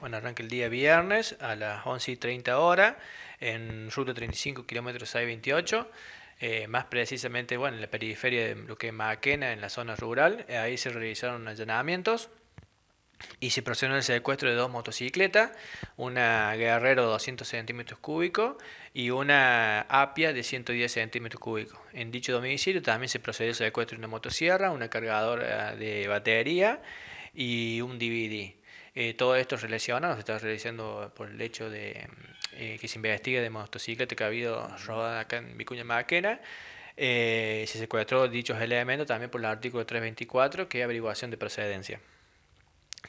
Bueno, arranca el día viernes a las 11 y 30 horas en ruta 35, kilómetros hay 28 eh, más precisamente, bueno, en la periferia de lo que es Maquena, en la zona rural. Eh, ahí se realizaron allanamientos y se procedió al secuestro de dos motocicletas, una Guerrero de 200 centímetros cúbicos y una Apia de 110 centímetros cúbicos. En dicho domicilio también se procedió al secuestro de una motosierra, una cargadora eh, de batería y un DVD. Eh, todo esto relaciona, nos está realizando por el hecho de eh, que se investigue de motocicleta que ha habido robada acá en Vicuña Maquena. Eh, se secuestró dichos elementos también por el artículo 324, que es averiguación de procedencia.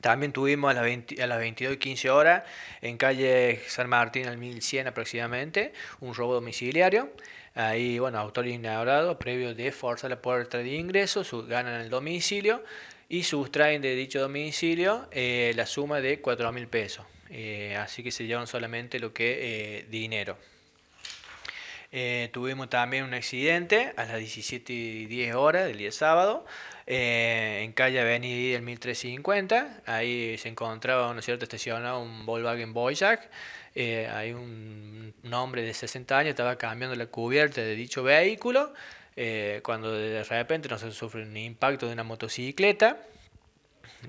También tuvimos a las, a las 22 y 15 horas en calle San Martín al 1100 aproximadamente un robo domiciliario. Ahí, bueno, autor inaugurado previo de forzar la puerta de ingreso, ganan el domicilio y sustraen de dicho domicilio eh, la suma de 4 mil pesos. Eh, así que se llevan solamente lo que eh, dinero. Eh, tuvimos también un accidente a las 17 y 10 horas del día sábado en calle Avenida del 1350. Ahí se encontraba, ¿no es cierto?, estacionado un Volkswagen Eh, hay un, un hombre de 60 años, estaba cambiando la cubierta de dicho vehículo eh, cuando de repente no se un impacto de una motocicleta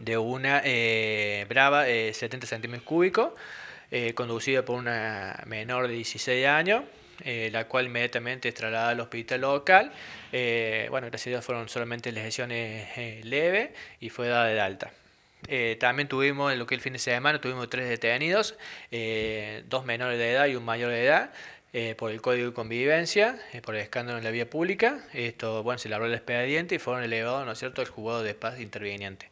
de una eh, Brava 70 eh, centímetros cúbicos, conducida por una menor de 16 años, la cual inmediatamente es trasladada al hospital local. bueno, gracias a Dios fueron solamente lesiones leves y fue dada de alta. también tuvimos, en lo que el fin de semana, tuvimos tres detenidos, dos menores de edad y un mayor de edad, eh, por el Código de Convivencia, eh, por el escándalo en la vía pública. Esto, bueno, se le abrió el expediente y fueron elevados, ¿no es cierto?, el juzgado de paz interviniente.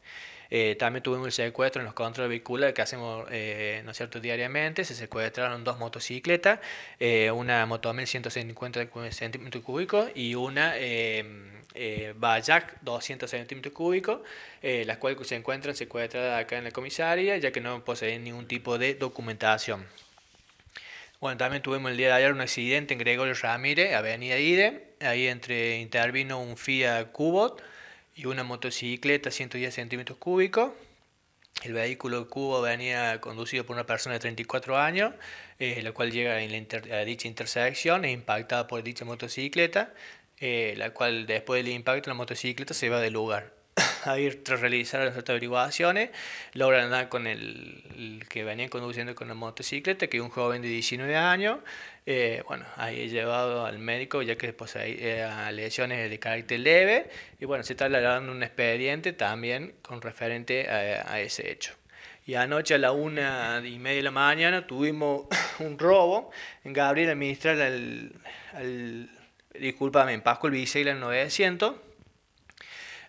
Eh, también tuvimos el secuestro en los controles vehiculares que hacemos, ¿no es cierto?, diariamente. Se secuestraron dos motocicletas, eh, una motomel 150 centímetros cúbicos y una Bayak 200 centímetros cúbicos, las cuales se encuentran secuestradas acá en la comisaría, ya que no poseen ningún tipo de documentación. Bueno, también tuvimos el día de ayer un accidente en Gregorio Ramírez, Avenida Ide. Ahí entre intervino un Fiat Cubot y una motocicleta 110 centímetros cúbicos. El vehículo Cubo venía conducido por una persona de 34 años, eh, la cual llega en la a dicha intersección e impactada por dicha motocicleta, eh, la cual después del impacto la motocicleta se va del lugar a ir tras realizar las averiguaciones, logran andar con el, que venía conduciendo con la motocicleta, que es un joven de 19 años. Eh, bueno, ahí he llevado al médico ya que posee pues, eh, lesiones de carácter leve y bueno, se está elaborando un expediente también con referente a, ese hecho. Y anoche a la una y media de la mañana tuvimos un robo en Gabriel el al, al discúlpame, en Pascual Viseira 900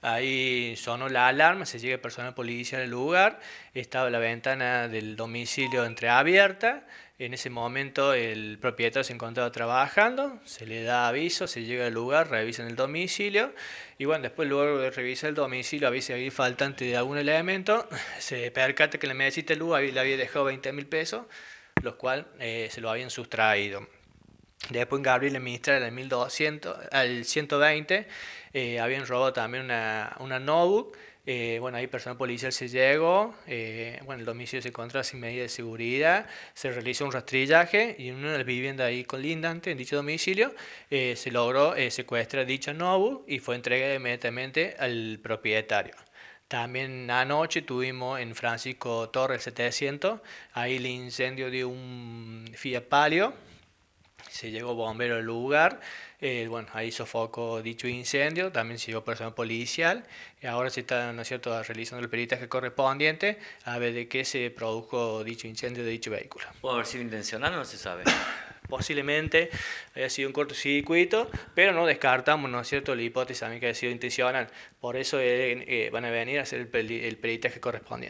Ahí sonó la alarma, se llega personal policial al lugar, estaba la ventana del domicilio entreabierta. En ese momento el propietario se encontraba trabajando, se le da aviso, se llega al lugar, revisan el domicilio y bueno, después luego de revisar el domicilio, a si hay faltante de algún elemento, se percata que le mesita lugar luz le había dejado 20 mil pesos, los cuales eh, se lo habían sustraído. Después Gabriel en el 1200, al 120. habían robado también una, una notebook. Eh, bueno, ahí personal policial se llegó, eh, bueno, el domicilio se encontraba sin medida de seguridad, se realizó un rastrillaje y en una vivienda las viviendas ahí colindante, en dicho domicilio, eh, se logró secuestrar dicha notebook y fue entregada inmediatamente al propietario. También anoche tuvimos en Francisco Torres 700, ahí el incendio de un Fiat Palio, se llegó bombero al lugar, eh, bueno, ahí sofocó dicho incendio, también se llegó personal policial, y ahora se está, ¿no es cierto?, realizando el peritaje correspondiente a ver de qué se produjo dicho incendio de dicho vehículo. ¿Puede haber sido intencional o no se sabe? posiblemente haya sido un cortocircuito, pero no descartamos, ¿no es cierto?, la hipótesis también que haya sido intencional. Por eso eh, eh, van a venir a hacer el, el peritaje correspondiente.